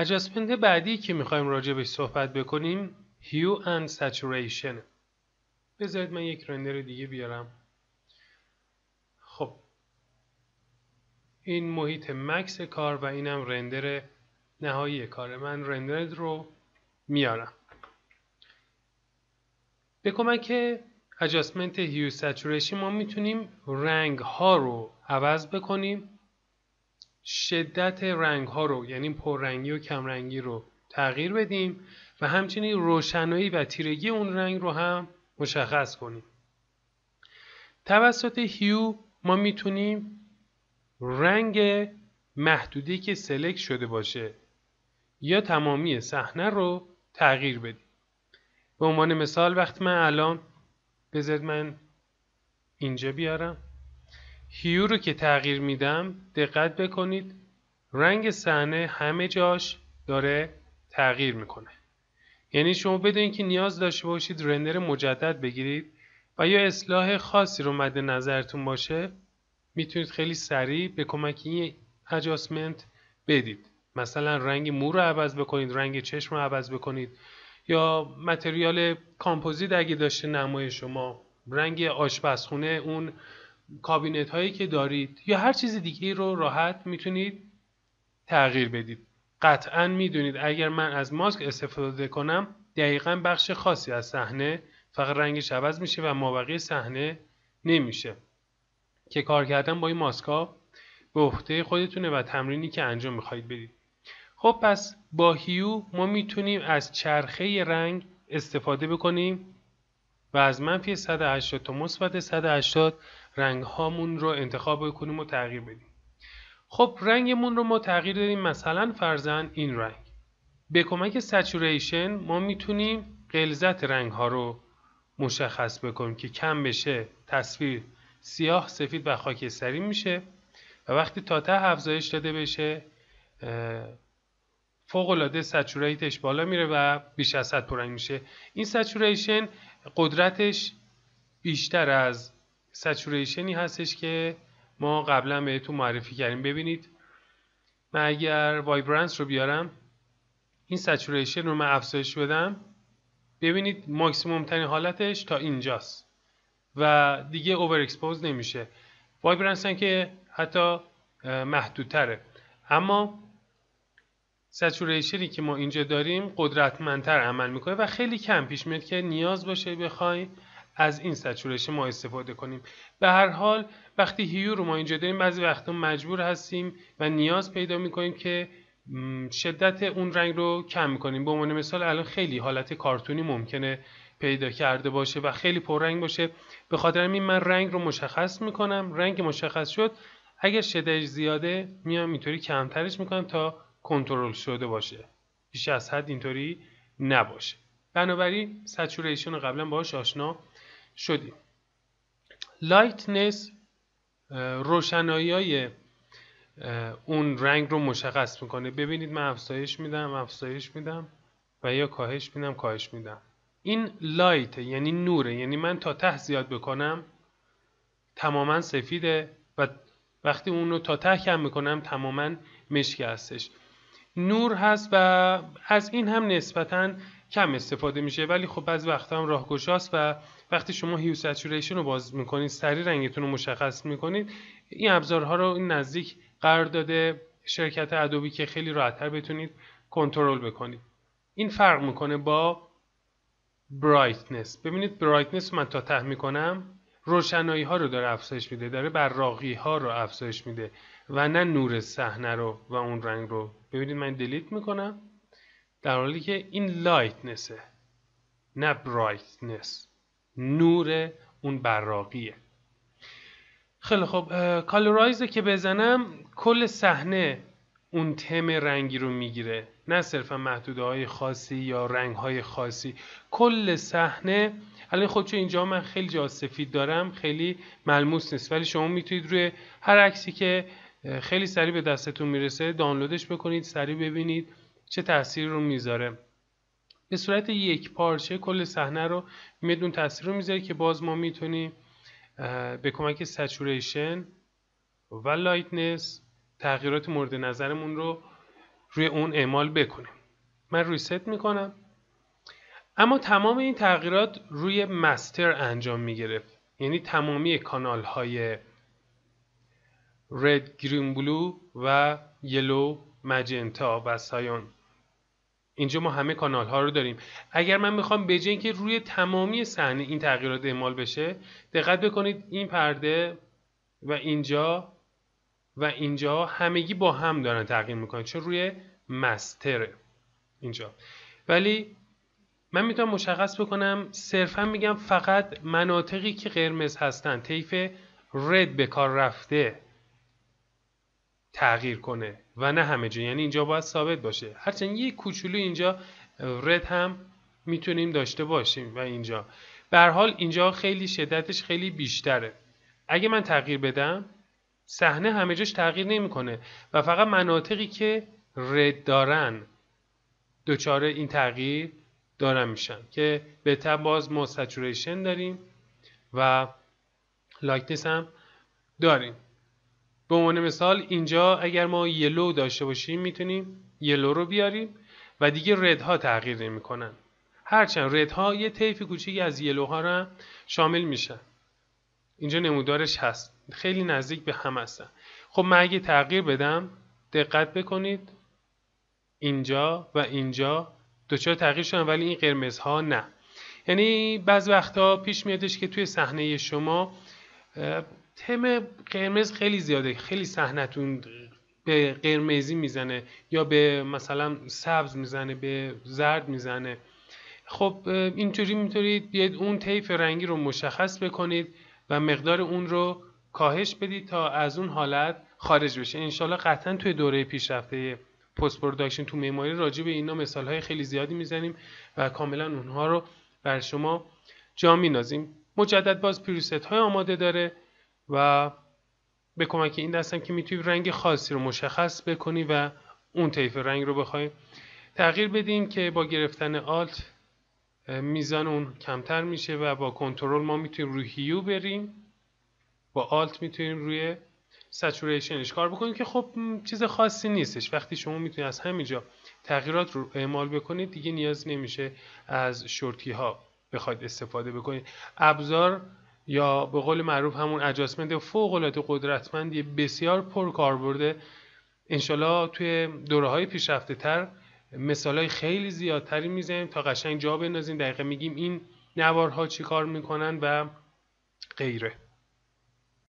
اجاسمنت بعدی که میخوایم بهش صحبت بکنیم هیو اند سچوریشن بذارید من یک رندر دیگه بیارم خب این محیط مکس کار و اینم رندر نهایی کار من رندر رو میارم به کمک اجاسمنت هیو سچوریشن ما میتونیم رنگ ها رو عوض بکنیم شدت رنگ ها رو یعنی پررنگی و کمرنگی رو تغییر بدیم و همچنین روشنایی و تیرگی اون رنگ رو هم مشخص کنیم توسط هیو ما میتونیم رنگ محدودی که سلکت شده باشه یا تمامی صحنه رو تغییر بدیم به عنوان مثال وقتی من الان بذارید من اینجا بیارم هیو رو که تغییر میدم دقت بکنید رنگ صحنه همه جاش داره تغییر میکنه یعنی شما بدونید که نیاز داشته باشید رندر مجدد بگیرید و یا اصلاح خاصی رو مد نظرتون باشه میتونید خیلی سریع به کمک این اجاسمنت بدید مثلا رنگ مو رو عوض بکنید رنگ چشم رو عوض بکنید یا متریال کامپوزیت اگه داشته نمای شما رنگ آشپزخونه اون کابینت هایی که دارید یا هر چیز دیگه رو راحت میتونید تغییر بدید قطعا میدونید اگر من از ماسک استفاده کنم دقیقا بخش خاصی از صحنه فقط رنگش عوض میشه و مابقی صحنه نمیشه که کار کردن با این ماسکا به عهده خودتونه و تمرینی که انجام میخواهید بدید خب پس با هیو ما میتونیم از چرخه رنگ استفاده بکنیم و از منفی 180 تا مثبت 180 رنگ هامون رو انتخاب کنیم و تغییر بدیم خب رنگمون رو ما تغییر دادیم مثلا فرزن این رنگ به کمک سچوریشن ما میتونیم قلزت رنگ ها رو مشخص بکنیم که کم بشه تصویر سیاه سفید و خاکستری میشه و وقتی تا ته افزایش داده بشه العاده سچوریتش بالا میره و بیش از حد رنگ میشه این سچوریشن قدرتش بیشتر از سچوریشنی هستش که ما قبلا بهتون معرفی کردیم ببینید من اگر وایبرنس رو بیارم این سچوریشن رو من افزایش بدم ببینید ماکسیموم ترین حالتش تا اینجاست و دیگه اوور اکسپوز نمیشه وایبرنس هم که حتی محدودتره اما سچوریشنی که ما اینجا داریم قدرتمندتر عمل میکنه و خیلی کم پیش میاد که نیاز باشه بخوایم از این سچوریشن ما استفاده کنیم به هر حال وقتی هیو رو ما اینجا داریم بعضی وقتا مجبور هستیم و نیاز پیدا میکنیم که شدت اون رنگ رو کم کنیم. به عنوان مثال الان خیلی حالت کارتونی ممکنه پیدا کرده باشه و خیلی پررنگ باشه به خاطر این من رنگ رو مشخص میکنم رنگ مشخص شد اگر شدتش زیاده میام اینطوری کمترش میکنم تا کنترل شده باشه بیش از حد اینطوری نباشه بنابراین سچوریشن رو قبلا باهاش آشنا شدیم لایتنس روشنایی های اون رنگ رو مشخص میکنه ببینید من افزایش میدم افزایش میدم و یا کاهش میدم کاهش میدم این لایت یعنی نوره یعنی من تا ته زیاد بکنم تماما سفیده و وقتی اون رو تا ته کم میکنم تماما مشکی هستش نور هست و از این هم نسبتا کم استفاده میشه ولی خب بعضی وقتا هم راهگشاست و وقتی شما هیو رو باز میکنید سری رنگتون رو مشخص میکنید این ابزارها رو این نزدیک قرار داده شرکت ادوبی که خیلی راحتتر بتونید کنترل بکنید این فرق میکنه با برایتنس ببینید برایتنس من تا ته میکنم روشنایی ها رو داره افزایش میده داره براقی ها رو افزایش میده و نه نور صحنه رو و اون رنگ رو ببینید من دلیت میکنم در حالی که این لایتنسه نه برایتنس نور اون براقیه خیلی خب کالورایز که بزنم کل صحنه اون تم رنگی رو میگیره نه صرفا محدوده های خاصی یا رنگ های خاصی کل صحنه الان چون اینجا من خیلی جا سفید دارم خیلی ملموس نیست ولی شما میتونید روی هر عکسی که خیلی سریع به دستتون میرسه دانلودش بکنید سریع ببینید چه تاثیر رو میذاره به صورت یک پارچه کل صحنه رو میدون تاثیر رو میذاره که باز ما میتونیم به کمک سچوریشن و لایتنس تغییرات مورد نظرمون رو روی اون اعمال بکنیم من ریست میکنم اما تمام این تغییرات روی مستر انجام میگرفت یعنی تمامی کانال های رد گرین بلو و یلو مجنتا و سایون اینجا ما همه کانال ها رو داریم اگر من میخوام به اینکه روی تمامی صحنه این تغییرات اعمال بشه دقت بکنید این پرده و اینجا و اینجا همگی با هم دارن تغییر میکنن چون روی مستره اینجا ولی من میتونم مشخص بکنم صرفا میگم فقط مناطقی که قرمز هستن طیف رد به کار رفته تغییر کنه و نه همه جا یعنی اینجا باید ثابت باشه هرچند یک کوچولو اینجا رد هم میتونیم داشته باشیم و اینجا به حال اینجا خیلی شدتش خیلی بیشتره اگه من تغییر بدم صحنه همه جاش تغییر نمیکنه و فقط مناطقی که رد دارن دچار این تغییر دارن میشن که به تب باز ما سچوریشن داریم و لایکنس هم داریم به عنوان مثال اینجا اگر ما یلو داشته باشیم میتونیم یلو رو بیاریم و دیگه رد ها تغییر نمیکنن هرچند رد ها یه طیف کوچیکی از یلو ها رو شامل میشن اینجا نمودارش هست خیلی نزدیک به هم هستن خب من اگه تغییر بدم دقت بکنید اینجا و اینجا دوچار تغییر شدن ولی این قرمزها نه یعنی بعض وقتها پیش میادش که توی صحنه شما تم قرمز خیلی زیاده خیلی صحنتون به قرمزی میزنه یا به مثلا سبز میزنه به زرد میزنه خب اینجوری میتونید بیاید اون طیف رنگی رو مشخص بکنید و مقدار اون رو کاهش بدید تا از اون حالت خارج بشه انشالله قطعا توی دوره پیشرفته پست پروداکشن تو معماری راجع به اینا مثال های خیلی زیادی میزنیم و کاملا اونها رو بر شما جا مینازیم مجدد باز پریست های آماده داره و به کمک این دستم که میتونی رنگ خاصی رو مشخص بکنی و اون طیف رنگ رو بخوای، تغییر بدیم که با گرفتن آلت میزان اون کمتر میشه و با کنترل ما میتونیم روی هیو بریم با آلت میتونیم روی سچوریشنش کار بکنیم که خب چیز خاصی نیستش وقتی شما میتونید از همینجا تغییرات رو اعمال بکنید دیگه نیاز نمیشه از شورتی ها بخواید استفاده بکنید ابزار یا به قول معروف همون اجاسمنت فوق العاده قدرتمندی بسیار پرکاربرده انشالله توی دوره های پیشرفته تر مثال های خیلی زیادتری میزنیم تا قشنگ جا بندازیم دقیقه میگیم این نوارها چی کار میکنن و غیره